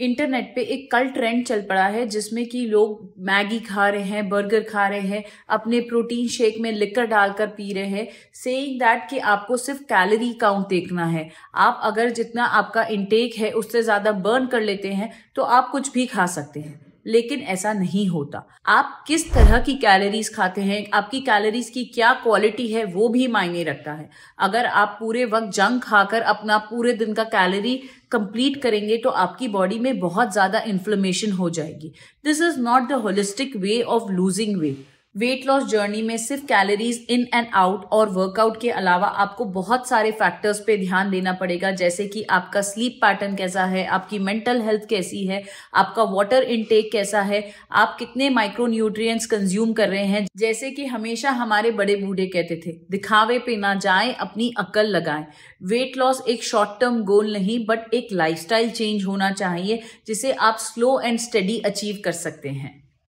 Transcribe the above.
internet पे एक कल ट्रेंड चल पड़ा है जिसमें कि लोग मैगी खा रहे हैं बर्गर खा रहे हैं अपने प्रोटीन शेक में लिकर डालकर पी रहे हैं सेइंग दैट कि आपको सिर्फ कैलोरी काउंट देखना है आप अगर जितना आपका इंटेक है उससे ज़्यादा बर्न कर लेते हैं तो आप कुछ भी खा सकते हैं लेकिन ऐसा नहीं होता आप किस तरह की कैलोरीज खाते हैं आपकी कैलोरीज की क्या क्वालिटी है वो भी मायने रखता है अगर आप पूरे वक्त जंक खाकर अपना पूरे दिन का कैलोरी कंप्लीट करेंगे तो आपकी बॉडी में बहुत ज़्यादा इन्फ्लेमेशन हो जाएगी this is not the holistic way of losing weight weight loss journey में सिर्फ कैलोरीज इन एंड आउट और वर्कआउट के अलावा आपको बहुत सारे फैक्टर्स पे ध्यान देना पड़ेगा जैसे कि आपका स्लीप पैटर्न कैसा है आपकी मेंटल हेल्थ कैसी है आपका वाटर इनटेक कैसा है आप कितने माइक्रो न्यूट्रिएंट्स कंज्यूम कर रहे हैं जैसे कि हमेशा हमारे बड़े बूढ़े कहते थे दिखावे पे ना जाए अपनी अक्ल लगाएं वेट लॉस एक शॉर्ट टर्म गोल नहीं बट एक लाइफ चेंज होना चाहिए जिसे आप स्लो एंड स्टडी अचीव कर सकते हैं